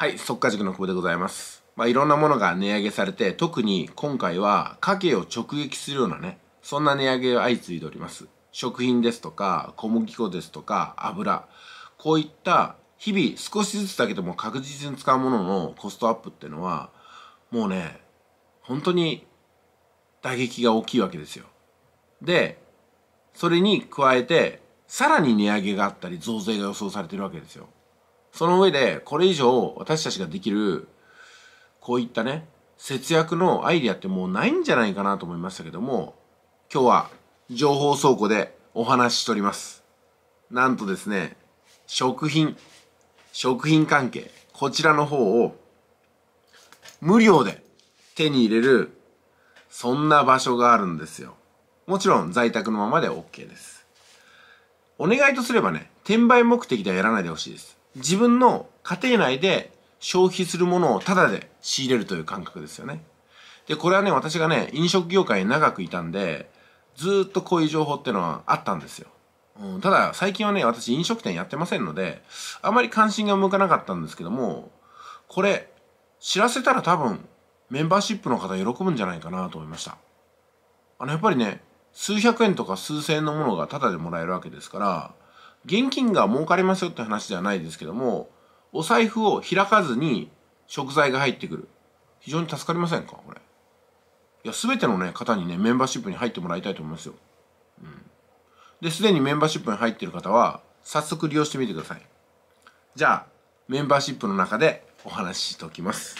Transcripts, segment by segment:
はい、速稼塾の久保でございます。まあ、いろんなものが値上げされて、特に今回は家計を直撃するようなね、そんな値上げが相次いでおります。食品ですとか、小麦粉ですとか、油。こういった日々少しずつだけでも確実に使うもののコストアップっていうのは、もうね、本当に打撃が大きいわけですよ。で、それに加えて、さらに値上げがあったり、増税が予想されてるわけですよ。その上で、これ以上私たちができる、こういったね、節約のアイディアってもうないんじゃないかなと思いましたけども、今日は情報倉庫でお話ししております。なんとですね、食品、食品関係、こちらの方を無料で手に入れる、そんな場所があるんですよ。もちろん在宅のままで OK です。お願いとすればね、転売目的ではやらないでほしいです。自分の家庭内で消費するものをタダで仕入れるという感覚ですよね。で、これはね、私がね、飲食業界に長くいたんで、ずっとこういう情報ってのはあったんですよ。うん、ただ、最近はね、私飲食店やってませんので、あまり関心が向かなかったんですけども、これ、知らせたら多分、メンバーシップの方喜ぶんじゃないかなと思いました。あの、やっぱりね、数百円とか数千円のものがタダでもらえるわけですから、現金が儲かりますよって話ではないですけども、お財布を開かずに食材が入ってくる。非常に助かりませんかこれ。いや、すべてのね、方にね、メンバーシップに入ってもらいたいと思いますよ。うん。で、すでにメンバーシップに入ってる方は、早速利用してみてください。じゃあ、メンバーシップの中でお話ししておきます。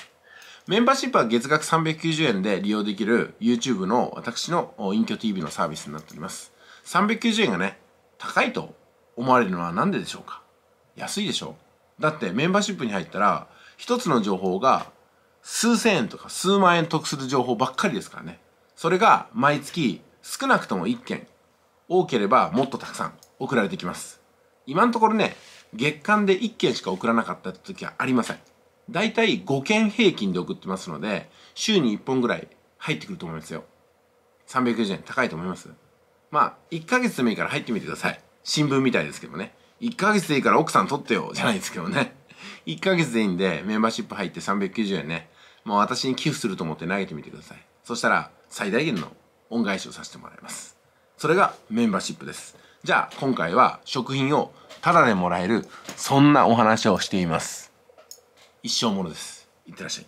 メンバーシップは月額390円で利用できる YouTube の私の隠居 TV のサービスになっております。390円がね、高いと思われるのは何ででしょうか安いでしょだってメンバーシップに入ったら一つの情報が数千円とか数万円得する情報ばっかりですからねそれが毎月少なくとも1件多ければもっとたくさん送られてきます今のところね月間で1件しか送らなかった時はありませんだいたい5件平均で送ってますので週に1本ぐらい入ってくると思いますよ390円高いと思いますまあ1ヶ月でもいいから入ってみてください新聞みたいですけどね。1ヶ月でいいから奥さん取ってよ、じゃないですけどね。1 ヶ月でいいんで、メンバーシップ入って390円ね。もう私に寄付すると思って投げてみてください。そしたら、最大限の恩返しをさせてもらいます。それがメンバーシップです。じゃあ、今回は食品をタダでもらえる、そんなお話をしています。一生ものです。いってらっしゃい。